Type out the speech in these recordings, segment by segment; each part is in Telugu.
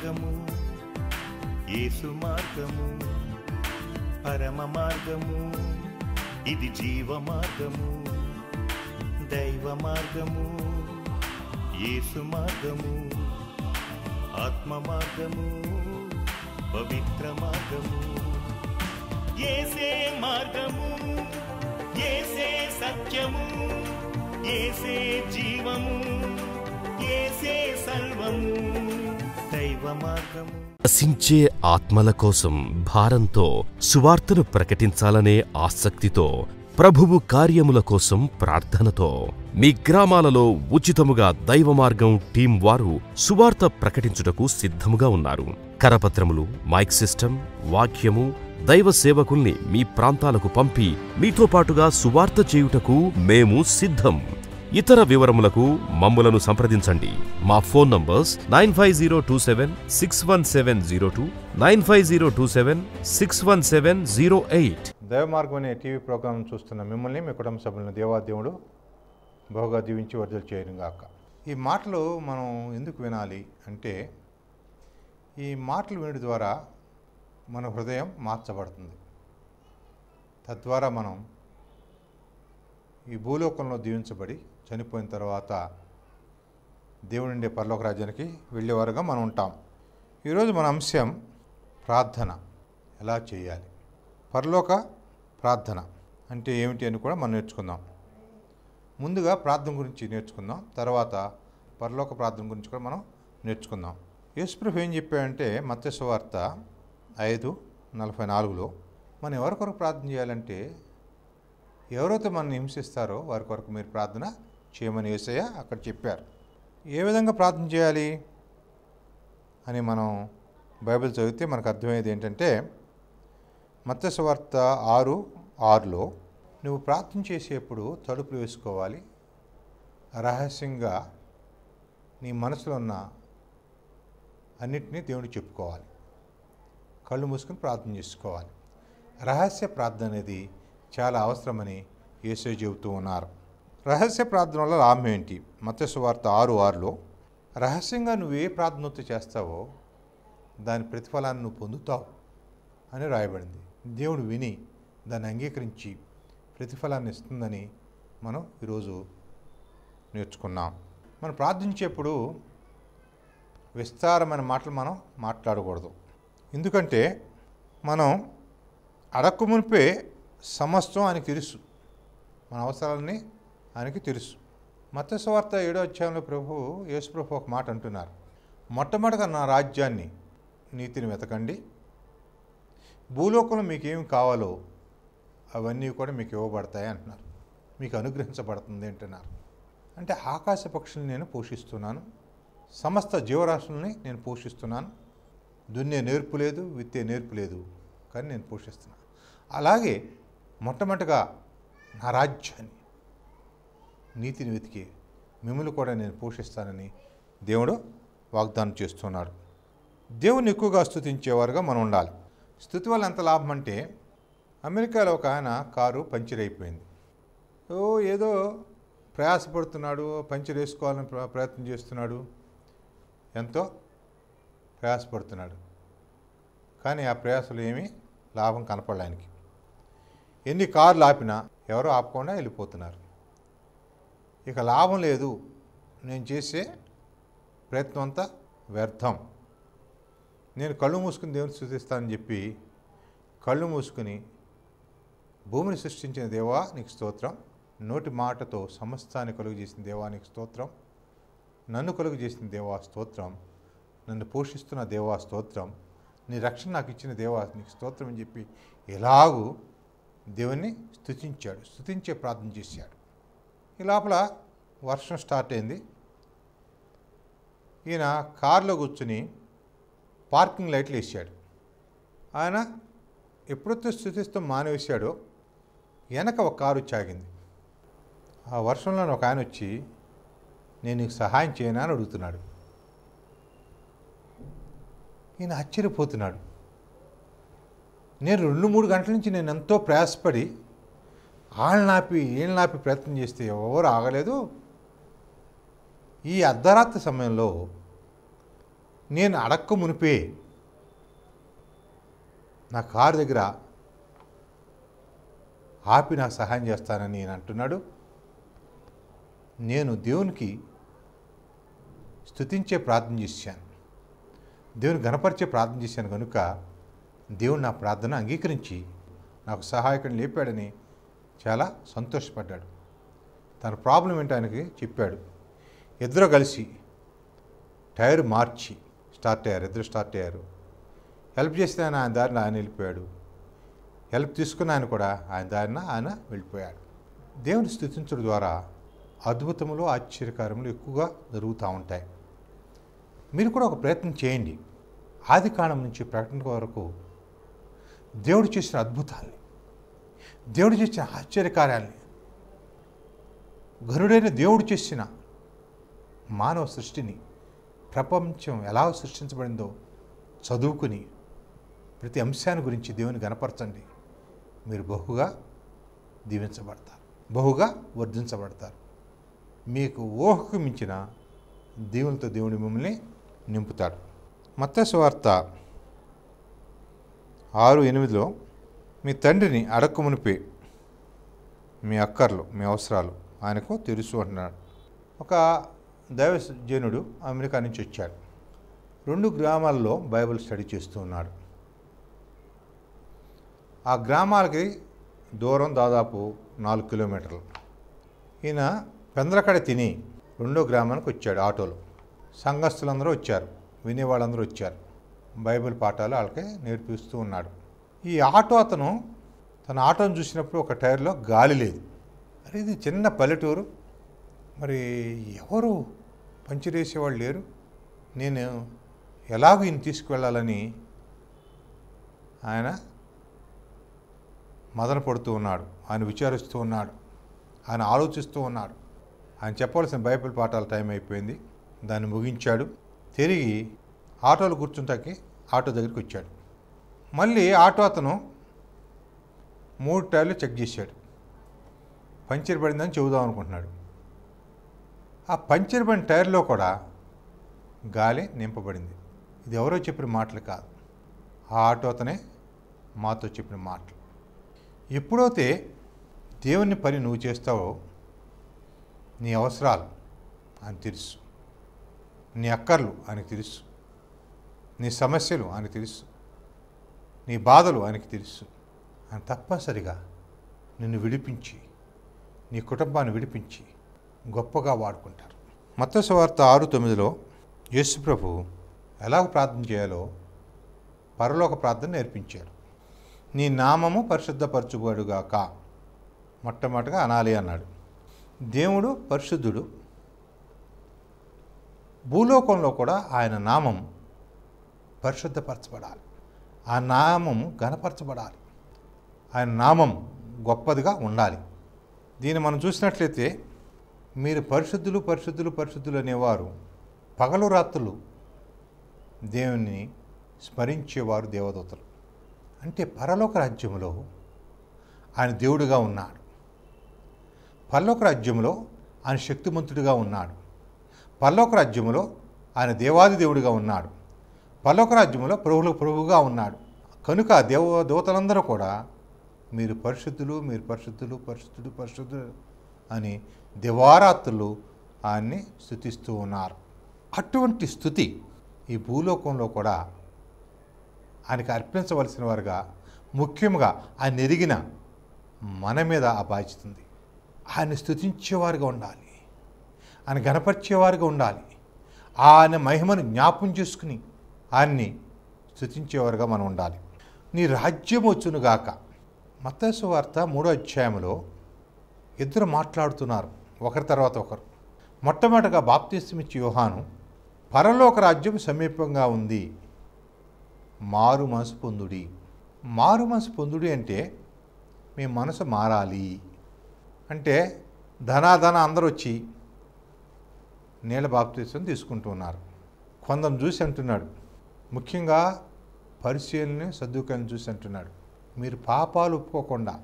మార్గము యేసు మార్గము పరమ మార్గము ఇది జీవ మార్గము దైవ మార్గము యేసు మార్గము ఆత్మ మార్గము పవిత్ర మార్గము ఏసే మార్గము ఏసే సత్యము ఏసే జీవము ఏసే సర్వము నశించే ఆత్మల కోసం భారంతో సువార్తను ప్రకటించాలనే ఆసక్తితో ప్రభువు కార్యముల కోసం ప్రార్థనతో మీ గ్రామాలలో ఉచితముగా దైవమార్గం టీం వారు సువార్త ప్రకటించుటకు సిద్ధముగా ఉన్నారు కరపత్రములు మైక్ సిస్టమ్ వాక్యము దైవ సేవకుల్ని మీ ప్రాంతాలకు పంపి మీతో పాటుగా సువార్త చేయుటకు మేము సిద్ధం ఇతర వివరములకు మమ్ములను సంప్రదించండి మా phone numbers nine five zero two seven six one seven zero two nine five zero two seven six one seven zero eight Daivamargam అనే టీవీ ప్రోగ్రాం చూస్తున్న మిమ్మల్ని మీ కుటుంబ సభ్యులను దేవాదేవుడు బహుగా దీవించి వర్ధలు చేయను కాక ఈ మాటలు మనం ఎందుకు వినాలి అంటే ఈ మాటలు వినడం ద్వారా మన హృదయం మార్చబడుతుంది తద్వారా మనం ఈ భూలోకంలో దీవించబడి చనిపోయిన తర్వాత దేవుడి నుండి పరలోక రాజ్యానికి వెళ్ళేవారుగా మనం ఉంటాం ఈరోజు మన అంశం ప్రార్థన ఎలా చేయాలి పరలోక ప్రార్థన అంటే ఏమిటి అని కూడా మనం నేర్చుకుందాం ముందుగా ప్రార్థన గురించి నేర్చుకుందాం తర్వాత పరలోక ప్రార్థన గురించి కూడా మనం నేర్చుకుందాం యేసుప్రభు ఏం చెప్పాడంటే మత్స్యవార్త ఐదు నలభై నాలుగులో మనం ఎవరి కొరకు ప్రార్థన చేయాలంటే ఎవరైతే మనల్ని హింసిస్తారో వారి కొరకు మీరు ప్రార్థన చేయమని వేసయ్య అక్కడ చెప్పారు ఏ విధంగా ప్రార్థన చేయాలి అని మనం బైబిల్ చదివితే మనకు అర్థమయ్యేది ఏంటంటే మత్స్యవార్త ఆరు ఆరులో నువ్వు ప్రార్థన చేసేప్పుడు తలుపులు వేసుకోవాలి రహస్యంగా నీ మనసులో ఉన్న అన్నిటినీ దేవుడికి చెప్పుకోవాలి కళ్ళు మూసుకుని ప్రార్థన చేసుకోవాలి రహస్య ప్రార్థన అనేది చాలా అవసరమని ఏసే చెబుతూ ఉన్నారు రహస్య ప్రార్థన వల్ల లాభం ఏంటి మత్స్యవార్త ఆరు ఆరులో రహస్యంగా నువ్వు ఏ ప్రార్థన చేస్తావో దాని ప్రతిఫలాన్ని నువ్వు పొందుతావు అని రాయబడింది దేవుడు విని దాన్ని అంగీకరించి ప్రతిఫలాన్ని ఇస్తుందని మనం ఈరోజు నేర్చుకున్నాం మనం ప్రార్థించేప్పుడు విస్తారమైన మాటలు మనం మాట్లాడకూడదు ఎందుకంటే మనం అడక్కు మునిపే సమస్తం ఆయనకు తెలుసు మన అవసరాలని ఆయనకి తెలుసు మత్స్యవార్త ఏడో అధ్యాయంలో ప్రభు యేసుప్రభు ఒక మాట అంటున్నారు మొట్టమొదటిగా నా రాజ్యాన్ని నీతిని వెతకండి భూలోకంలో ఏమి కావాలో అవన్నీ కూడా మీకు ఇవ్వబడతాయి అంటున్నారు మీకు అనుగ్రహించబడుతుంది అంటున్నారు అంటే ఆకాశ పక్షుల్ని నేను పోషిస్తున్నాను సమస్త జీవరాశుల్ని నేను పోషిస్తున్నాను దున్నే నేర్పు లేదు విత్తే నేర్పు లేదు కానీ నేను పోషిస్తున్నాను అలాగే మొట్టమొదటిగా నా రాజ్యాన్ని నీతిని వెతికి మిమ్మల్ని కూడా నేను పోషిస్తానని దేవుడు వాగ్దానం చేస్తున్నాడు దేవుని ఎక్కువగా స్థుతించేవారుగా మనం ఉండాలి స్థుతి వల్ల ఎంత లాభం అంటే అమెరికాలో ఒక ఆయన కారు పంచర్ అయిపోయింది ఓ ఏదో ప్రయాసపడుతున్నాడు పంచర్ వేసుకోవాలని ప్రయత్నం చేస్తున్నాడు ఎంతో ప్రయాసపడుతున్నాడు కానీ ఆ ప్రయాసలో ఏమీ లాభం కనపడడానికి ఎన్ని కార్లు ఆపినా ఎవరో ఆపకుండా వెళ్ళిపోతున్నారు ఇక లాభం లేదు నేను చేసే ప్రయత్నం అంతా వ్యర్థం నేను కళ్ళు మూసుకుని దేవుని స్థుతిస్తానని చెప్పి కళ్ళు మూసుకుని భూమిని సృష్టించిన దేవా నీకు స్తోత్రం నోటి మాటతో సమస్తాన్ని కలుగు చేసిన దేవా నీకు స్తోత్రం నన్ను కలుగు చేసిన దేవా స్తోత్రం నన్ను పోషిస్తున్న దేవా స్తోత్రం నీ రక్షణ నాకు ఇచ్చిన దేవా నీకు స్తోత్రం అని చెప్పి ఎలాగూ దేవుణ్ణి స్థుతించాడు స్థుతించే ప్రార్థన చేశాడు ఈ లోపల వర్షం స్టార్ట్ అయింది ఈయన కారులో కూర్చుని పార్కింగ్ లైట్లు వేసాడు ఆయన ఎప్పుడైతే స్థుతిస్తూ మానేసాడో వెనక ఒక కారు చాగింది ఆ వర్షంలో ఒక ఆయన వచ్చి నేను నీకు సహాయం చేయనా అని అడుగుతున్నాడు ఈయన ఆశ్చర్యపోతున్నాడు నేను రెండు మూడు గంటల నుంచి నేను ఎంతో ప్రయాసపడి ఆళ్ళనాపి నాపి ప్రయత్నం చేస్తే ఎవరు ఆగలేదు ఈ అర్ధరాత్రి సమయంలో నేను అడక్కు మునిపే నా కారు దగ్గర ఆపి నాకు సహాయం చేస్తానని నేను అంటున్నాడు నేను దేవునికి స్థుతించే ప్రార్థన చేశాను దేవుని గణపరిచే ప్రార్థన చేశాను కనుక దేవుడు నా ప్రార్థన అంగీకరించి నాకు సహాయకుని లేపాడని చాలా సంతోషపడ్డాడు తన ప్రాబ్లం ఏంటో ఆయనకి చెప్పాడు ఇద్దరు కలిసి టైర్ మార్చి స్టార్ట్ అయ్యారు ఇద్దరు స్టార్ట్ అయ్యారు హెల్ప్ చేస్తే ఆయన ఆయన దారిన ఆయన వెళ్ళిపోయాడు హెల్ప్ తీసుకున్న ఆయన కూడా ఆయన దారిన ఆయన వెళ్ళిపోయాడు దేవుని స్థుతించడం ద్వారా అద్భుతములు ఆశ్చర్యకారములు ఎక్కువగా జరుగుతూ ఉంటాయి మీరు కూడా ఒక ప్రయత్నం చేయండి ఆది కాలం నుంచి ప్రకటన వరకు దేవుడు చేసిన అద్భుతాల్ని దేవుడు చేసిన ఆశ్చర్యకార్యాల్ని గరుడైన దేవుడు చేసిన మానవ సృష్టిని ప్రపంచం ఎలా సృష్టించబడిందో చదువుకుని ప్రతి అంశాన్ని గురించి దేవుని గనపరచండి మీరు బహుగా దీవించబడతారు బహుగా వర్ధించబడతారు మీకు ఊహకు మించిన దేవునితో దేవుని మిమ్మల్ని నింపుతాడు వార్త ఆరు ఎనిమిదిలో మీ తండ్రిని అడక్కమునిపే మీ అక్కర్లు మీ అవసరాలు ఆయనకు తెలుసు అంటున్నాడు ఒక దైవజనుడు అమెరికా నుంచి వచ్చాడు రెండు గ్రామాల్లో బైబిల్ స్టడీ చేస్తూ ఉన్నాడు ఆ గ్రామాలకి దూరం దాదాపు నాలుగు కిలోమీటర్లు ఈయన పెందలకడ తిని రెండో గ్రామానికి వచ్చాడు ఆటోలో సంఘస్థులందరూ వచ్చారు వినేవాళ్ళందరూ వచ్చారు బైబిల్ పాఠాలు వాళ్ళకి నేర్పిస్తూ ఉన్నాడు ఈ ఆటో అతను తన ఆటోను చూసినప్పుడు ఒక టైర్లో గాలి లేదు అరే ఇది చిన్న పల్లెటూరు మరి ఎవరు పంచిరేసేవాళ్ళు లేరు నేను ఎలాగో ఈయన తీసుకువెళ్ళాలని ఆయన మదన పడుతూ ఉన్నాడు ఆయన విచారిస్తూ ఉన్నాడు ఆయన ఆలోచిస్తూ ఉన్నాడు ఆయన చెప్పవలసిన బైబిల్ పాఠాల టైం అయిపోయింది దాన్ని ముగించాడు తిరిగి ఆటోలో కూర్చుంటాకి ఆటో దగ్గరికి వచ్చాడు మళ్ళీ ఆటో అతను మూడు టైర్లు చెక్ చేశాడు పంచర్ పడిందని చెబుదాం అనుకుంటున్నాడు ఆ పంచర్ బండి టైర్లో కూడా గాలి నింపబడింది ఇది ఎవరో చెప్పిన మాటలు కాదు ఆ ఆటో అతనే మాతో చెప్పిన మాటలు ఎప్పుడైతే దేవుని పని నువ్వు చేస్తావో నీ అవసరాలు అని తెలుసు నీ అక్కర్లు అని తెలుసు నీ సమస్యలు అని తెలుసు నీ బాధలు ఆయనకి తెలుసు అని తప్పనిసరిగా నిన్ను విడిపించి నీ కుటుంబాన్ని విడిపించి గొప్పగా వాడుకుంటారు మత్త సువార్త ఆరు తొమ్మిదిలో యేసుప్రభు ఎలా ప్రార్థన చేయాలో పరలోక ప్రార్థన నేర్పించాడు నీ నామము పరిశుద్ధపరచుబడుగాక మొట్టమొదటిగా అనాలి అన్నాడు దేవుడు పరిశుద్ధుడు భూలోకంలో కూడా ఆయన నామం పరిశుద్ధపరచబడాలి ఆ నామం గణపరచబడాలి ఆయన నామం గొప్పదిగా ఉండాలి దీన్ని మనం చూసినట్లయితే మీరు పరిశుద్ధులు పరిశుద్ధులు పరిశుద్ధులు అనేవారు పగలు రాత్రులు దేవుణ్ణి స్మరించేవారు దేవదూతలు అంటే పరలోక రాజ్యంలో ఆయన దేవుడుగా ఉన్నాడు పరలోక రాజ్యంలో ఆయన శక్తిమంతుడిగా ఉన్నాడు పరలోక రాజ్యంలో ఆయన దేవాది దేవుడిగా ఉన్నాడు పరలోక రాజ్యంలో ప్రభులకు ప్రభువుగా ఉన్నాడు కనుక దేవ దేవతలందరూ కూడా మీరు పరిశుద్ధులు మీరు పరిశుద్ధులు పరిశుద్ధులు పరిశుద్ధులు అని దివారాత్రులు ఆయన్ని స్థుతిస్తూ ఉన్నారు అటువంటి స్థుతి ఈ భూలోకంలో కూడా ఆయనకు అర్పించవలసిన వారుగా ముఖ్యంగా ఆయన ఎరిగిన మన మీద ఆ బాధ్యత ఉంది ఆయన స్థుతించేవారుగా ఉండాలి ఆయన గణపరిచేవారుగా ఉండాలి ఆయన మహిమను జ్ఞాపం చేసుకుని ఆయన్ని స్థుతించేవారుగా మనం ఉండాలి నీ రాజ్యం వచ్చునుగాక మతస్సు వార్త మూడో అధ్యాయంలో ఇద్దరు మాట్లాడుతున్నారు ఒకరి తర్వాత ఒకరు మొట్టమొదటిగా బాప్తిస్మిచ్చి యోహాను పరలోక రాజ్యం సమీపంగా ఉంది మారు మనసు పొందుడి మారు మనసు పొందుడి అంటే మీ మనసు మారాలి అంటే ధనాధన అందరూ వచ్చి నీళ్ళ తీసుకుంటూ తీసుకుంటున్నారు కొందరు చూసి అంటున్నాడు ముఖ్యంగా పరిశీలన సర్దుకాయలను చూసి అంటున్నాడు మీరు పాపాలు ఒప్పుకోకుండా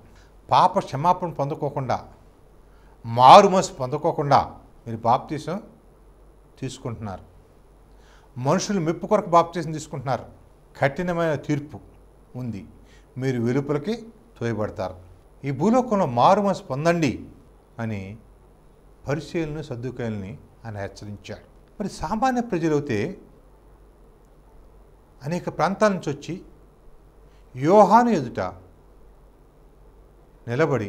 పాప క్షమాపణ పొందుకోకుండా మారుమస్ పొందుకోకుండా మీరు బాప్తీసం తీసుకుంటున్నారు మనుషులు మెప్పు కొరకు బాప్తీసం తీసుకుంటున్నారు కఠినమైన తీర్పు ఉంది మీరు వెలుపలకి తోయబడతారు ఈ భూలోకంలో మారుమస్ పొందండి అని పరిశీలను సర్దుకాయల్ని ఆయన హెచ్చరించాడు మరి సామాన్య ప్రజలైతే అనేక ప్రాంతాల నుంచి వచ్చి యోహాను ఎదుట నిలబడి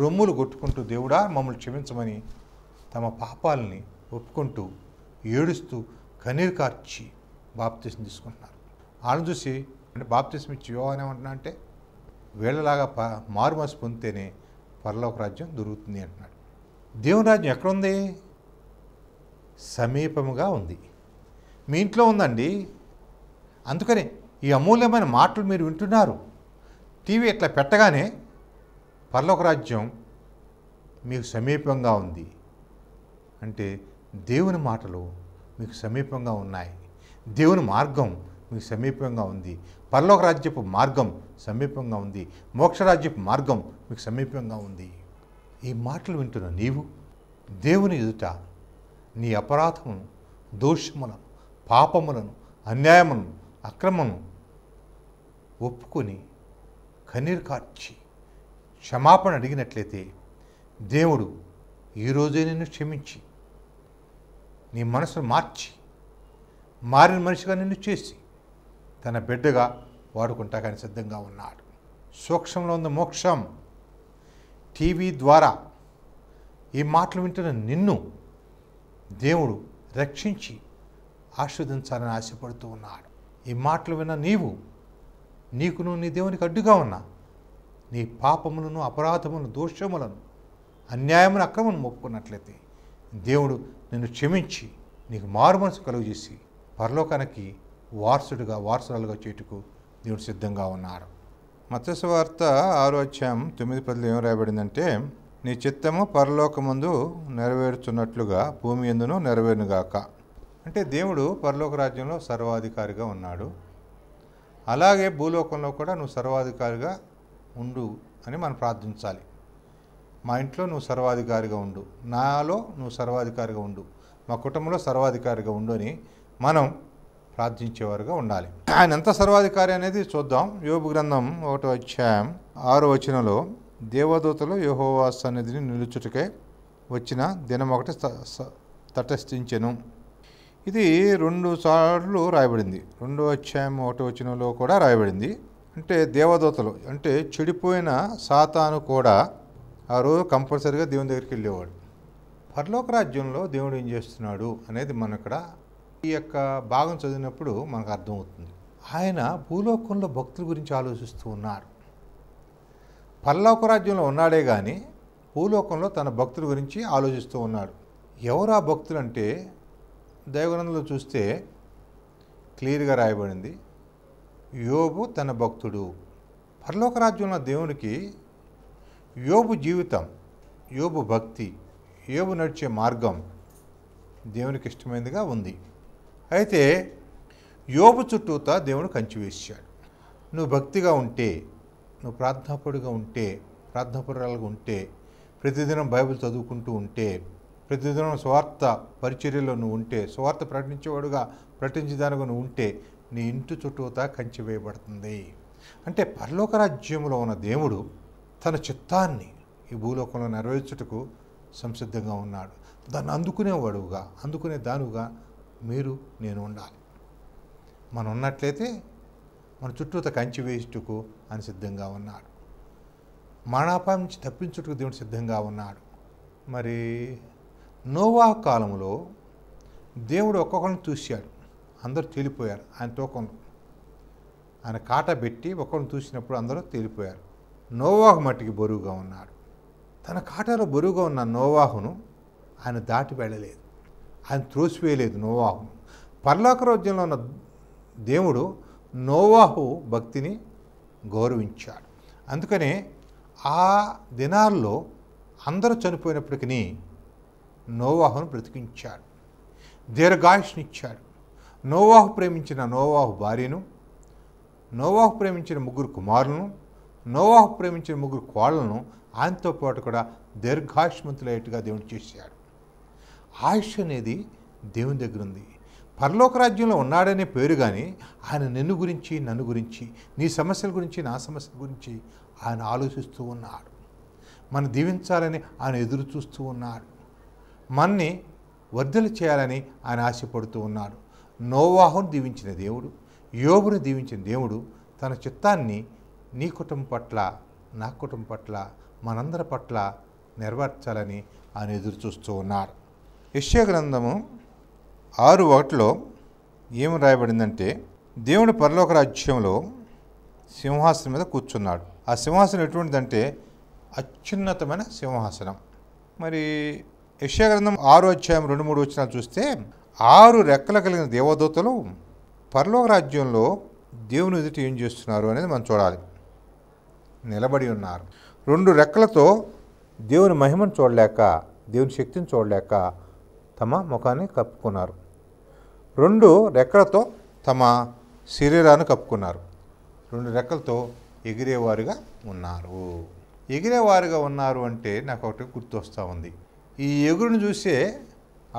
రొమ్ములు కొట్టుకుంటూ దేవుడా మమ్మల్ని క్షమించమని తమ పాపాలని ఒప్పుకుంటూ ఏడుస్తూ కన్నీరు కార్చి బాప్తీసం తీసుకుంటున్నారు వాళ్ళని చూసి అంటే బాప్తీసం ఇచ్చి యోహాన్ ఏమంటున్నా అంటే వీళ్ళలాగా ప మారుమాసి పొందితేనే పరలోక రాజ్యం దొరుకుతుంది అంటున్నాడు దేవుని రాజ్యం ఎక్కడుంది సమీపముగా ఉంది మీ ఇంట్లో ఉందండి అందుకనే ఈ అమూల్యమైన మాటలు మీరు వింటున్నారు టీవీ ఇట్లా పెట్టగానే రాజ్యం మీకు సమీపంగా ఉంది అంటే దేవుని మాటలు మీకు సమీపంగా ఉన్నాయి దేవుని మార్గం మీకు సమీపంగా ఉంది పర్లోక రాజ్యపు మార్గం సమీపంగా ఉంది మోక్షరాజ్యపు మార్గం మీకు సమీపంగా ఉంది ఈ మాటలు వింటున్న నీవు దేవుని ఎదుట నీ అపరాధమును దోషములను పాపములను అన్యాయములను అక్రమను ఒప్పుకొని కన్నీరు కార్చి క్షమాపణ అడిగినట్లయితే దేవుడు ఈరోజే నిన్ను క్షమించి నీ మనసును మార్చి మారిన మనిషిగా నిన్ను చేసి తన బిడ్డగా వాడుకుంటా కానీ సిద్ధంగా ఉన్నాడు సూక్ష్మంలో ఉన్న మోక్షం టీవీ ద్వారా ఈ మాటలు వింటున్న నిన్ను దేవుడు రక్షించి ఆస్వాదించాలని ఆశపడుతూ ఉన్నాడు ఈ మాటలు విన్న నీవు నీకును నీ దేవునికి అడ్డుగా ఉన్నా నీ పాపములను అపరాధములను దోషములను అన్యాయమును అక్రమను మొక్కున్నట్లయితే దేవుడు నిన్ను క్షమించి నీకు మారు మనసు కలుగజేసి పరలోకానికి వారసుడిగా వారసురాలుగా చేటుకు దేవుడు సిద్ధంగా ఉన్నారు వార్త ఆరో అధ్యాయం తొమ్మిది పదులు ఏం రాయబడిందంటే నీ చిత్తము పరలోకముందు నెరవేరుచున్నట్లుగా భూమి ఎందును నెరవేరునుగాక అంటే దేవుడు పరలోక రాజ్యంలో సర్వాధికారిగా ఉన్నాడు అలాగే భూలోకంలో కూడా నువ్వు సర్వాధికారిగా ఉండు అని మనం ప్రార్థించాలి మా ఇంట్లో నువ్వు సర్వాధికారిగా ఉండు నాలో నువ్వు సర్వాధికారిగా ఉండు మా కుటుంబంలో సర్వాధికారిగా ఉండు అని మనం ప్రార్థించేవారుగా ఉండాలి ఆయన ఎంత సర్వాధికారి అనేది చూద్దాం యోగు గ్రంథం ఒకటో వచ్చాం ఆరో వచనంలో దేవదూతలు యహోవా సన్నిధిని నిలుచుటకే వచ్చిన దినం ఒకటి తటస్థించెను ఇది రెండు సార్లు రాయబడింది రెండు అధ్యాయం ఒకటి వచనంలో కూడా రాయబడింది అంటే దేవదూతలు అంటే చెడిపోయిన సాతాను కూడా ఆ రోజు కంపల్సరీగా దేవుని దగ్గరికి వెళ్ళేవాడు పరలోక రాజ్యంలో దేవుడు ఏం చేస్తున్నాడు అనేది మనక్కడ ఈ యొక్క భాగం చదివినప్పుడు మనకు అర్థమవుతుంది ఆయన భూలోకంలో భక్తుల గురించి ఆలోచిస్తూ ఉన్నారు పరలోక రాజ్యంలో ఉన్నాడే కానీ భూలోకంలో తన భక్తుల గురించి ఆలోచిస్తూ ఉన్నాడు ఎవరు ఆ భక్తులు అంటే దైవగ్రంథంలో చూస్తే క్లియర్గా రాయబడింది యోబు తన భక్తుడు పరలోకరాజ్యంలో దేవునికి యోబు జీవితం యోబు భక్తి యోబు నడిచే మార్గం దేవునికి ఇష్టమైనదిగా ఉంది అయితే యోబు చుట్టూతా దేవుడు కంచి నువ్వు భక్తిగా ఉంటే నువ్వు ప్రార్థనాపరుడుగా ఉంటే ప్రార్థనాపరాలుగా ఉంటే ప్రతిదినం బైబిల్ చదువుకుంటూ ఉంటే ప్రతిదినం స్వార్థ పరిచర్యలో నువ్వు ఉంటే స్వార్థ ప్రకటించేవాడుగా ప్రకటించేదానిగా నువ్వు ఉంటే నీ ఇంటి చుట్టూతా కంచి వేయబడుతుంది అంటే పరలోక రాజ్యంలో ఉన్న దేవుడు తన చిత్తాన్ని ఈ భూలోకంలో నెరవేర్చుటకు సంసిద్ధంగా ఉన్నాడు దాన్ని అందుకునేవాడుగా అందుకునే దానుగా మీరు నేను ఉండాలి మనం ఉన్నట్లయితే మన చుట్టూత కంచి వేయుటకు అని సిద్ధంగా ఉన్నాడు మానాపాయం నుంచి తప్పించుటకు దేవుడు సిద్ధంగా ఉన్నాడు మరి నోవా కాలంలో దేవుడు ఒక్కొక్కరిని చూశాడు అందరూ తేలిపోయారు ఆయన తూకం ఆయన కాట పెట్టి ఒకరిని చూసినప్పుడు అందరూ తేలిపోయారు నోవాహు మట్టికి బరువుగా ఉన్నాడు తన కాటలో బరువుగా ఉన్న నోవాహును ఆయన దాటి వెళ్ళలేదు ఆయన త్రోసివేయలేదు నోవాహును పర్లోక రాజ్యంలో ఉన్న దేవుడు నోవాహు భక్తిని గౌరవించాడు అందుకనే ఆ దినాల్లో అందరూ చనిపోయినప్పటికీ నోవాహును బ్రతికించాడు దీర్ఘాయుష్నిచ్చాడు నోవాహు ప్రేమించిన నోవాహు భార్యను నోవాహు ప్రేమించిన ముగ్గురు కుమారులను నోవాహు ప్రేమించిన ముగ్గురు కోళ్లను ఆయనతో పాటు కూడా దీర్ఘాయుష్మంతులయ్యేట్టుగా దేవుడు చేశాడు ఆయుష్ అనేది దేవుని దగ్గర ఉంది పరలోక రాజ్యంలో ఉన్నాడనే పేరు కానీ ఆయన నిన్ను గురించి నన్ను గురించి నీ సమస్యల గురించి నా సమస్యల గురించి ఆయన ఆలోచిస్తూ ఉన్నాడు మన దీవించాలని ఆయన ఎదురు చూస్తూ ఉన్నాడు మన్ని వర్ధలు చేయాలని ఆయన ఆశపడుతూ ఉన్నాడు నోవాహును దీవించిన దేవుడు యోగును దీవించిన దేవుడు తన చిత్తాన్ని నీ కుటుంబం పట్ల నా కుటుంబం పట్ల మనందరి పట్ల నెరవేర్చాలని ఆయన ఎదురు చూస్తూ ఉన్నారు యశ్య గ్రంథము ఆరు ఒకటిలో ఏమి రాయబడిందంటే దేవుని పరలోక రాజ్యంలో సింహాసనం మీద కూర్చున్నాడు ఆ సింహాసనం ఎటువంటిదంటే అత్యున్నతమైన సింహాసనం మరి యశ్య గ్రంథం ఆరు అధ్యాయం రెండు మూడు వచ్చినా చూస్తే ఆరు రెక్కలు కలిగిన దేవదూతలు పరలోక రాజ్యంలో దేవుని ఎదుటి ఏం చేస్తున్నారు అనేది మనం చూడాలి నిలబడి ఉన్నారు రెండు రెక్కలతో దేవుని మహిమను చూడలేక దేవుని శక్తిని చూడలేక తమ ముఖాన్ని కప్పుకున్నారు రెండు రెక్కలతో తమ శరీరాన్ని కప్పుకున్నారు రెండు రెక్కలతో ఎగిరేవారుగా ఉన్నారు ఎగిరేవారుగా ఉన్నారు అంటే నాకు ఒకటి గుర్తొస్తూ ఉంది ఈ ఎగురును చూసే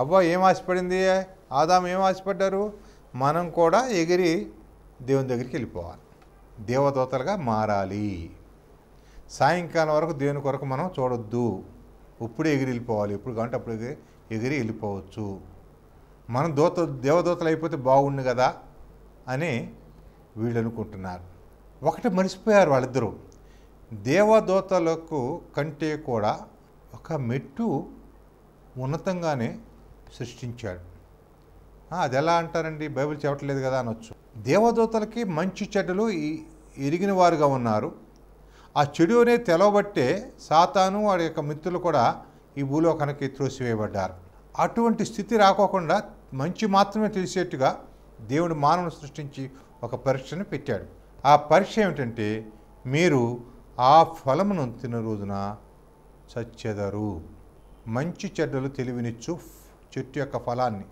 అవ్వ ఏం ఆశపడింది ఆదాం ఏం ఆశపడ్డారు మనం కూడా ఎగిరి దేవుని దగ్గరికి వెళ్ళిపోవాలి దేవదోతలుగా మారాలి సాయంకాలం వరకు దేవుని కొరకు మనం చూడొద్దు ఇప్పుడు ఎగిరి వెళ్ళిపోవాలి ఇప్పుడు కాబట్టి అప్పుడు ఎగిరి ఎగిరి వెళ్ళిపోవచ్చు మనం దోత దేవదోతలు అయిపోతే బాగుండు కదా అని వీళ్ళు అనుకుంటున్నారు ఒకటి మర్చిపోయారు వాళ్ళిద్దరూ దేవదోతలకు కంటే కూడా ఒక మెట్టు ఉన్నతంగానే సృష్టించాడు అది ఎలా అంటారండి బైబిల్ చెప్పట్లేదు కదా అనొచ్చు దేవదూతలకి మంచి చెడ్డలు ఎరిగిన వారుగా ఉన్నారు ఆ చెడు అనే తెలవబట్టే సాతాను వాడి యొక్క మిత్రులు కూడా ఈ భూలోకానికి త్రోసివేయబడ్డారు అటువంటి స్థితి రాకోకుండా మంచి మాత్రమే తెలిసేట్టుగా దేవుడు మానవుని సృష్టించి ఒక పరీక్షను పెట్టాడు ఆ పరీక్ష ఏమిటంటే మీరు ఆ ఫలమును తిన రోజున చచ్చెదరు మంచి చెడ్డలు తెలివినిచ్చు చెట్టు యొక్క ఫలాన్ని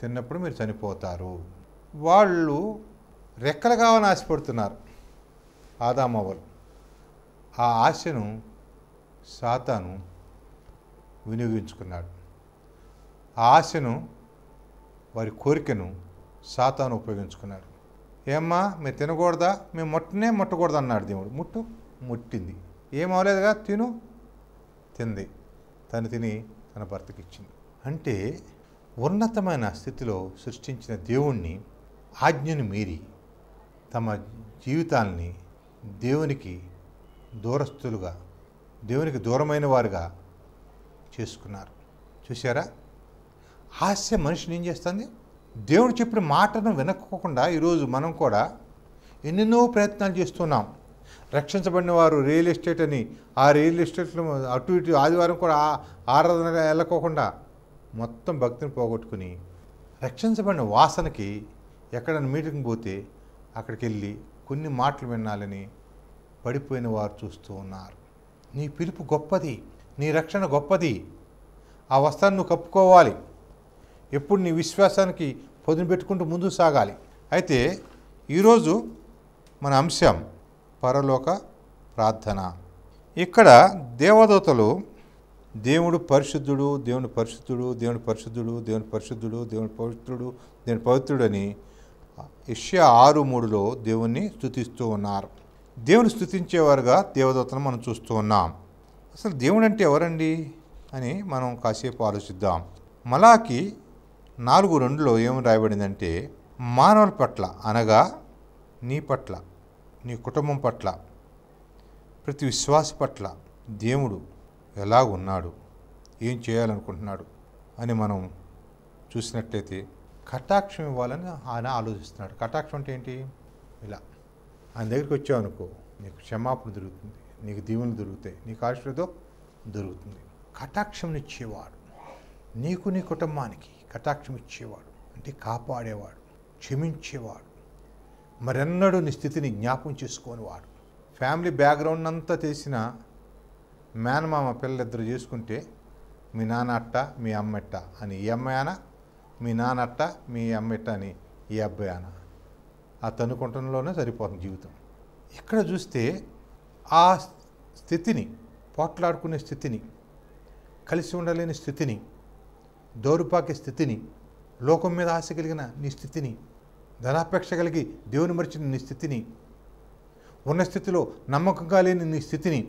తిన్నప్పుడు మీరు చనిపోతారు వాళ్ళు రెక్కలు కావాలని ఆశపడుతున్నారు ఆదామవ్వలు ఆ ఆశను సాతాను వినియోగించుకున్నాడు ఆ ఆశను వారి కోరికను సాతాను ఉపయోగించుకున్నాడు ఏమ్మా మేము తినకూడదా మేము మొట్టనే ముట్టకూడదు అన్నాడు దేవుడు ముట్టు ముట్టింది ఏమవలేదుగా తిను తింది తను తిని తన భర్తకి ఇచ్చింది అంటే ఉన్నతమైన స్థితిలో సృష్టించిన దేవుణ్ణి ఆజ్ఞను మీరి తమ జీవితాల్ని దేవునికి దూరస్తులుగా దేవునికి దూరమైన వారుగా చేసుకున్నారు చూసారా హాస్య మనిషిని ఏం చేస్తుంది దేవుడు చెప్పిన మాటను వినకోకుండా ఈరోజు మనం కూడా ఎన్నెన్నో ప్రయత్నాలు చేస్తున్నాం రక్షించబడిన వారు రియల్ ఎస్టేట్ అని ఆ రియల్ ఎస్టేట్లో అటు ఇటు ఆదివారం కూడా ఆరాధనగా వెళ్ళకోకుండా మొత్తం భక్తిని పోగొట్టుకుని రక్షించబడిన వాసనకి ఎక్కడైనా మీటింగ్ పోతే అక్కడికి వెళ్ళి కొన్ని మాటలు వినాలని పడిపోయిన వారు చూస్తూ ఉన్నారు నీ పిలుపు గొప్పది నీ రక్షణ గొప్పది ఆ వస్త్రాన్ని నువ్వు కప్పుకోవాలి ఎప్పుడు నీ విశ్వాసానికి పొదును పెట్టుకుంటూ ముందు సాగాలి అయితే ఈరోజు మన అంశం పరలోక ప్రార్థన ఇక్కడ దేవదూతలు దేవుడు పరిశుద్ధుడు దేవుని పరిశుద్ధుడు దేవుని పరిశుద్ధుడు దేవుని పరిశుద్ధుడు దేవుని పవిత్రుడు దేవుని పవిత్రుడని ఇష్యా ఆరు మూడులో దేవుణ్ణి స్థుతిస్తూ ఉన్నారు దేవుని స్థుతించేవారుగా దేవదత్తను మనం చూస్తూ ఉన్నాం అసలు దేవుడు అంటే ఎవరండి అని మనం కాసేపు ఆలోచిద్దాం మలాకి నాలుగు రెండులో ఏమి రాయబడిందంటే మానవుల పట్ల అనగా నీ పట్ల నీ కుటుంబం పట్ల ప్రతి విశ్వాస పట్ల దేవుడు ఎలా ఉన్నాడు ఏం చేయాలనుకుంటున్నాడు అని మనం చూసినట్లయితే కటాక్షం ఇవ్వాలని ఆయన ఆలోచిస్తున్నాడు కటాక్షం అంటే ఏంటి ఇలా ఆయన దగ్గరికి వచ్చావనుకో నీకు క్షమాపణ దొరుకుతుంది నీకు దీవులు దొరుకుతాయి నీకు ఆశీర్వదం దొరుకుతుంది కటాక్షం ఇచ్చేవాడు నీకు నీ కుటుంబానికి కటాక్షం ఇచ్చేవాడు అంటే కాపాడేవాడు క్షమించేవాడు మరెన్నడూ నీ స్థితిని జ్ఞాపం చేసుకోనివాడు ఫ్యామిలీ బ్యాక్గ్రౌండ్ అంతా తెలిసిన మేనమామ పిల్లలిద్దరు చూసుకుంటే మీ నాన్న అట్ట మీ అమ్మెట్ట అని ఈ అమ్మాయి అన మీ నాన్న అట్ట మీ అమ్మెట్ట అని ఈ అబ్బాయి అన ఆ తనుకుంటంలోనే సరిపోతుంది జీవితం ఇక్కడ చూస్తే ఆ స్థితిని పోట్లాడుకునే స్థితిని కలిసి ఉండలేని స్థితిని దౌరుపాకే స్థితిని లోకం మీద ఆశ కలిగిన నీ స్థితిని ధనాపేక్ష కలిగి దేవుని మరిచిన నీ స్థితిని ఉన్న స్థితిలో నమ్మకంగా లేని నీ స్థితిని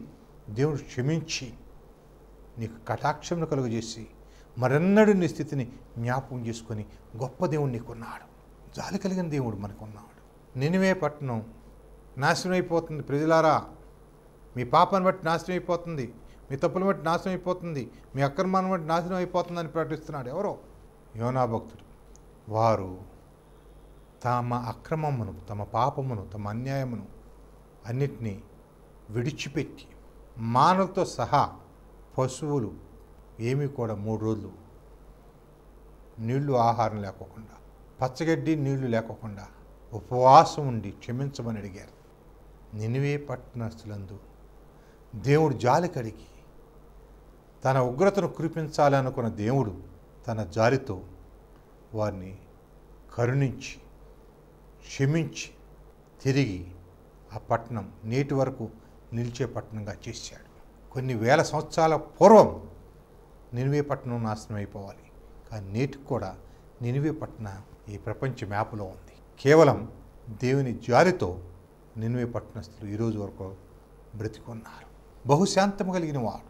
దేవుడు క్షమించి నీకు కటాక్షమును కలుగజేసి మరెన్నడూ నీ స్థితిని జ్ఞాపకం చేసుకొని గొప్ప దేవుడు నీకున్నాడు జాలి కలిగిన దేవుడు మనకున్నాడు నినివే పట్టణం నాశనం అయిపోతుంది ప్రజలారా మీ పాపను బట్టి నాశనం అయిపోతుంది మీ తప్పులను బట్టి నాశనం అయిపోతుంది మీ అక్రమాన్ని బట్టి నాశనం అయిపోతుందని ప్రకటిస్తున్నాడు ఎవరో యోనా భక్తుడు వారు తమ అక్రమమును తమ పాపమును తమ అన్యాయమును అన్నిటినీ విడిచిపెట్టి మానవులతో సహా పశువులు ఏమీ కూడా మూడు రోజులు నీళ్లు ఆహారం లేకోకుండా పచ్చగడ్డి నీళ్లు లేకోకుండా ఉపవాసం ఉండి క్షమించమని అడిగారు నినివే పట్టణస్తులందు దేవుడు జాలి కడిగి తన ఉగ్రతను కురిపించాలనుకున్న దేవుడు తన జాలితో వారిని కరుణించి క్షమించి తిరిగి ఆ పట్టణం నేటి వరకు నిలిచే పట్టణంగా చేశాడు కొన్ని వేల సంవత్సరాల పూర్వం నినివే పట్టణం నాశనం అయిపోవాలి కానీ నేటికి కూడా నినివే పట్టణ ఈ ప్రపంచ మ్యాప్లో ఉంది కేవలం దేవుని జారితో నినివే పట్టణస్థులు ఈరోజు వరకు బ్రతికున్నారు బహుశాంతం కలిగిన వారు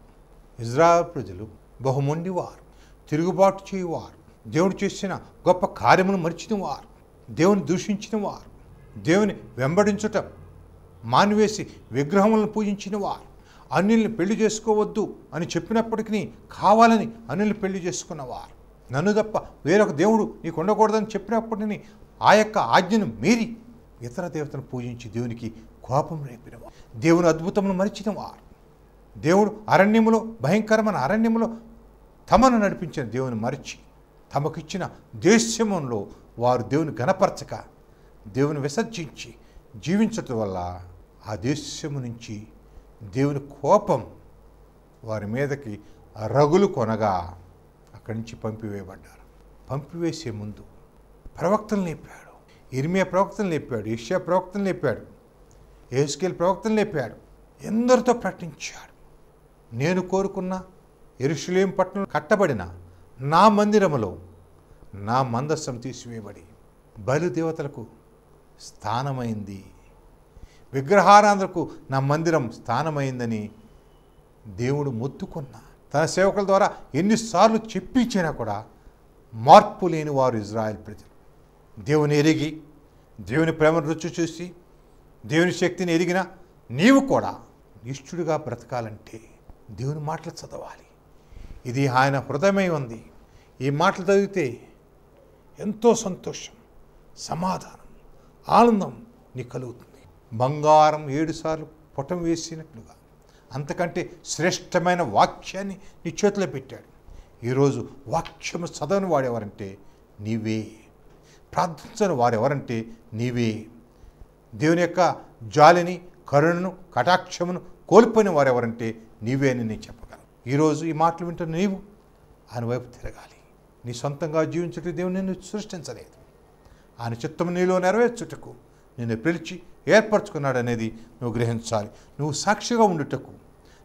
ఇజ్రాయల్ ప్రజలు వారు తిరుగుబాటు చేయువారు దేవుడు చేసిన గొప్ప కార్యములు మరిచిన వారు దేవుని దూషించిన వారు దేవుని వెంబడించటం మానివేసి విగ్రహములను పూజించిన వారు అన్నిల్ని పెళ్లి చేసుకోవద్దు అని చెప్పినప్పటికీ కావాలని అన్నిల్ని పెళ్లి చేసుకున్నవారు నన్ను తప్ప వేరొక దేవుడు నీకు ఉండకూడదని చెప్పినప్పటికీ ఆ యొక్క ఆజ్ఞను మీరి ఇతర దేవతను పూజించి దేవునికి కోపం రేపినవారు దేవుని అద్భుతమును వారు దేవుడు అరణ్యములో భయంకరమైన అరణ్యములో తమను నడిపించిన దేవుని మరిచి తమకిచ్చిన దేశ్యమంలో వారు దేవుని గణపరచక దేవుని విసర్జించి జీవించటం వల్ల ఆ దేశము నుంచి దేవుని కోపం వారి మీదకి రగులు కొనగా అక్కడి నుంచి పంపివేయబడ్డారు పంపివేసే ముందు ప్రవక్తలు లేపాడు ఇర్మియా ప్రవక్తలు లేపాడు ఏషియా ప్రవక్తలు లేపాడు ఏస్కేల్ ప్రవక్తలు లేపాడు ఎందరితో ప్రకటించాడు నేను కోరుకున్న ఎరుషులేం పట్టణం కట్టబడిన నా మందిరములో నా మందస్సం తీసివేయబడి బలిదేవతలకు స్థానమైంది విగ్రహారాధనకు నా మందిరం స్థానమైందని దేవుడు మొత్తుకున్నా తన సేవకుల ద్వారా ఎన్నిసార్లు చెప్పించినా కూడా మార్పు లేని వారు ఇజ్రాయెల్ ప్రజలు దేవుని ఎరిగి దేవుని ప్రేమ రుచి చూసి దేవుని శక్తిని ఎరిగిన నీవు కూడా నిష్ఠుడిగా బ్రతకాలంటే దేవుని మాటలు చదవాలి ఇది ఆయన హృదయమై ఉంది ఈ మాటలు చదివితే ఎంతో సంతోషం సమాధానం ఆనందం నీకు కలుగుతుంది బంగారం ఏడుసార్లు పుటం వేసినట్లుగా అంతకంటే శ్రేష్టమైన వాక్యాన్ని నీ చేతిలో పెట్టాడు ఈరోజు వాక్యము చదవని వాడెవరంటే నీవే ప్రార్థించని వారెవరంటే నీవే దేవుని యొక్క జాలిని కరుణను కటాక్షమును కోల్పోయిన వారెవరంటే నీవే అని నేను చెప్పగలను ఈరోజు ఈ మాటలు వింటున్న నీవు ఆయన వైపు తిరగాలి నీ సొంతంగా జీవించటం దేవుని నేను సృష్టించలేదు ఆయన చిత్తం నీలో నెరవేర్చుటకు నిన్ను పిలిచి ఏర్పరచుకున్నాడనేది నువ్వు గ్రహించాలి నువ్వు సాక్షిగా ఉండుటకు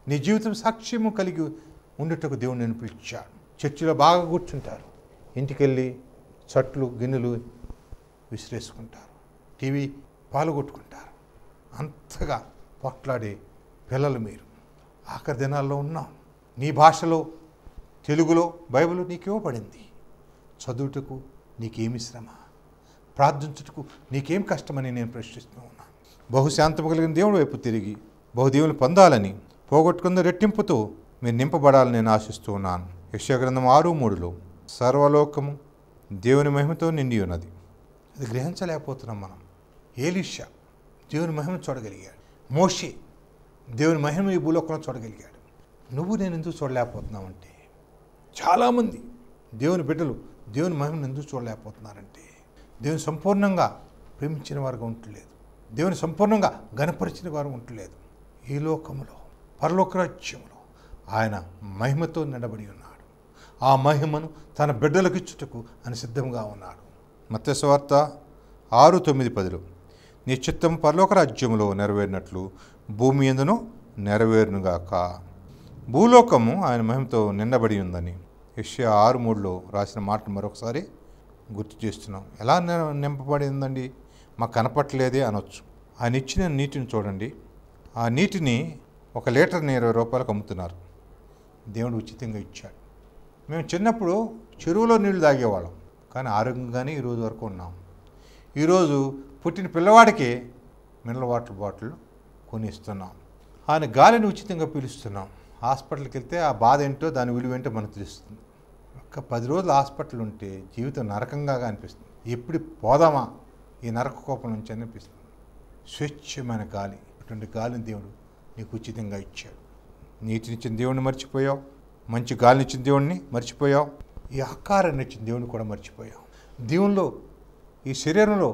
నీ జీవితం సాక్ష్యము కలిగి ఉండుటకు దేవుడు నేను పిలిచాడు చర్చిలో బాగా కూర్చుంటారు ఇంటికెళ్ళి చట్లు గిన్నెలు విసిరేసుకుంటారు టీవీ పాల్గొట్టుకుంటారు అంతగా పోట్లాడే పిల్లలు మీరు ఆఖరి దినాల్లో ఉన్నాం నీ భాషలో తెలుగులో బైబిల్ నీకు ఇవ్వబడింది చదువుటకు నీకేమి శ్రమ ప్రార్థించుటకు నీకేం కష్టమని నేను ప్రశ్నిస్తూ ఉన్నాను బహుశాంతము కలిగిన దేవుడి వైపు తిరిగి బహుదీవులు పొందాలని పోగొట్టుకున్న రెట్టింపుతో మీరు నింపబడాలని నేను ఆశిస్తూ ఉన్నాను యక్షగ్రంథం ఆరు మూడులో సర్వలోకము దేవుని మహిమతో నిండి ఉన్నది అది గ్రహించలేకపోతున్నాం మనం ఏలిష దేవుని మహిమ చూడగలిగాడు మోషే దేవుని మహిమ ఈ భూలోకంలో చూడగలిగాడు నువ్వు నేను ఎందుకు అంటే చాలామంది దేవుని బిడ్డలు దేవుని మహిమను ఎందుకు చూడలేకపోతున్నారంటే దేవుని సంపూర్ణంగా ప్రేమించిన వారుగా ఉండలేదు దేవుని సంపూర్ణంగా గనపరిచిన వారు ఉండలేదు ఈ లోకంలో పరలోకరాజ్యంలో ఆయన మహిమతో నిలబడి ఉన్నాడు ఆ మహిమను తన బిడ్డలకు ఇచ్చుటకు అని సిద్ధంగా ఉన్నాడు మత్స్యవార్త ఆరు తొమ్మిది పదిలో నీ చిత్తం పరలోక రాజ్యంలో నెరవేరినట్లు భూమి ఎందును నెరవేరునుగాక భూలోకము ఆయన మహిమతో నిండబడి ఉందని విషయ ఆరు మూడులో రాసిన మాట మరొకసారి గుర్తు చేస్తున్నాం ఎలా నింపబడిందండి మాకు కనపట్టలేదే అనొచ్చు ఆయన ఇచ్చిన నీటిని చూడండి ఆ నీటిని ఒక లీటర్ని ఇరవై రూపాయలకు అమ్ముతున్నారు దేవుడు ఉచితంగా ఇచ్చాడు మేము చిన్నప్పుడు చెరువులో నీళ్లు తాగేవాళ్ళం కానీ ఆరోగ్యంగానే ఈరోజు వరకు ఉన్నాం ఈరోజు పుట్టిన పిల్లవాడికి మినరల్ వాటర్ బాటిల్ ఇస్తున్నాం ఆయన గాలిని ఉచితంగా పీలుస్తున్నాం హాస్పిటల్కి వెళ్తే ఆ బాధ ఏంటో దాని విలువ ఏంటో మనకు తెలుస్తుంది ఒక పది రోజులు హాస్పిటల్ ఉంటే జీవితం నరకంగా అనిపిస్తుంది ఎప్పుడు పోదామా ఈ నరక కోపం నుంచి అనిపిస్తుంది స్వచ్ఛమైన గాలి అటువంటి గాలిని దేవుడు నీకు ఉచితంగా ఇచ్చాడు నీటినిచ్చిన దేవుడిని మర్చిపోయావు మంచి గాలినిచ్చిన దేవుణ్ణి దేవుడిని మర్చిపోయావు ఈ ఆకారాన్ని ఇచ్చిన దేవుడిని కూడా మర్చిపోయావు దేవునిలో ఈ శరీరంలో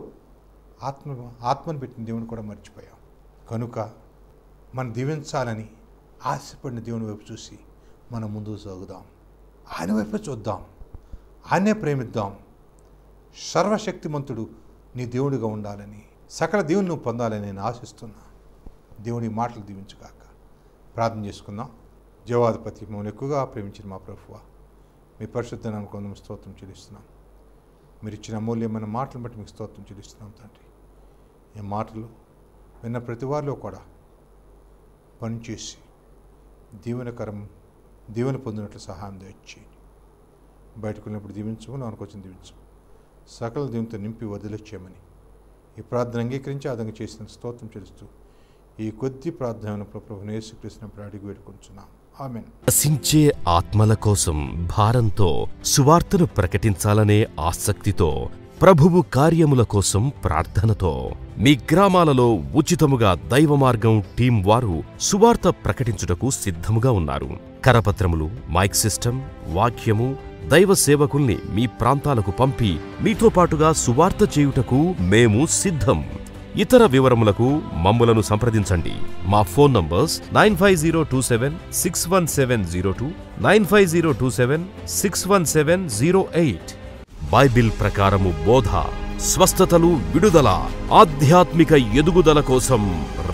ఆత్మ ఆత్మను పెట్టిన దేవుని కూడా మర్చిపోయాం కనుక మనం దీవించాలని ఆశపడిన దేవుని వైపు చూసి మనం ముందుకు సాగుదాం ఆయన వైపు చూద్దాం ఆయనే ప్రేమిద్దాం సర్వశక్తిమంతుడు నీ దేవుడిగా ఉండాలని సకల దేవుని నువ్వు పొందాలని నేను ఆశిస్తున్నా దేవుని మాటలు దీవించుగాక ప్రార్థన చేసుకుందాం జీవాధిపతి మమ్మల్ని ఎక్కువగా ప్రేమించిన మా ప్రభు మీ పరిశుద్ధ నమ్మకం స్తోత్రం చెల్లిస్తున్నాం మీరు ఇచ్చిన అమూల్యమైన మాటలు బట్టి మీకు స్తోత్రం చెల్లిస్తున్నాం తండ్రి ఈ మాటలు విన్న ప్రతి వారిలో కూడా పనిచేసి దీవెనకరం దీవెన పొందినట్లు సహాయం దయచేయండి బయటకు వెళ్ళినప్పుడు దీవించము లోనికి వచ్చిన దీవించము సకల దీవంతో నింపి వదిలిచ్చేయమని ఈ ప్రార్థన అంగీకరించి అదంగా చేసిన స్తోత్రం చేస్తూ ఈ కొద్ది ప్రార్థన ప్రభు నేసుకృష్ణ ప్రాడికి వేడుకుంటున్నాం నశించే ఆత్మల కోసం భారంతో సువార్తను ప్రకటించాలనే ఆసక్తితో ప్రభువు కార్యముల కోసం ప్రార్థనతో మీ గ్రామాలలో ఉచితముగా దైవమార్గం టీం వారు సువార్త ప్రకటించుటకు సిద్ధముగా ఉన్నారు కరపత్రములు మైక్ సిస్టమ్ వాక్యము దైవ సేవకుల్ని మీ ప్రాంతాలకు పంపి మీతో పాటుగా సువార్త చేయుటకు మేము సిద్ధం ఇతర వివరములకు మమ్ములను సంప్రదించండి మా phone numbers nine five zero two seven six one seven zero two nine five zero two seven six one seven zero eight Bible ప్రకారము బోధ స్వస్థతలు విడుదల ఆధ్యాత్మిక ఎదుగుదల కోసం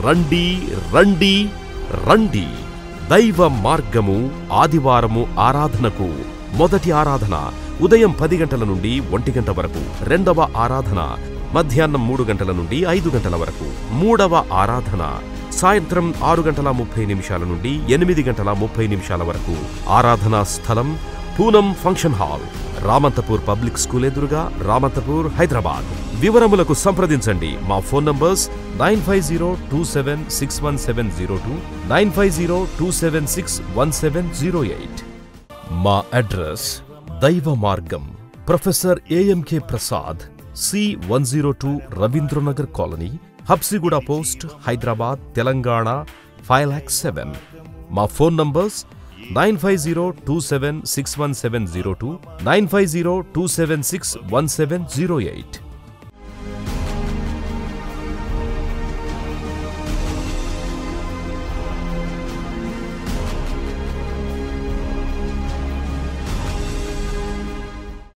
రండి రండి రండి దైవ మార్గము ఆదివారము ఆరాధనకు మొదటి ఆరాధన ఉదయం పది గంటల నుండి ఒంటి గంట వరకు రెండవ ఆరాధన మధ్యాహ్నం మూడు గంటల నుండి ఐదు గంటల వరకు మూడవ ఆరాధన సాయంత్రం ఆరు గంటల ముప్పై నిమిషాల నుండి ఎనిమిది గంటల ముప్పై నిమిషాల వరకు ఆరాధనా స్థలం Poonam function hall Ramanthapur public school ఎదురుగా రామంతపూర్ హైదరాబాద్ వివరములకు సంప్రదించండి మా phone numbers nine five zero two seven six one seven zero two nine five zero two seven six one seven zero eight మా address Daiva Margam professor AMK Prasad C one zero two Ravindranagar colony Habsiguda post Hyderabad Telangana five lakh seven మా ఫోన్ నంబర్స్ 2761708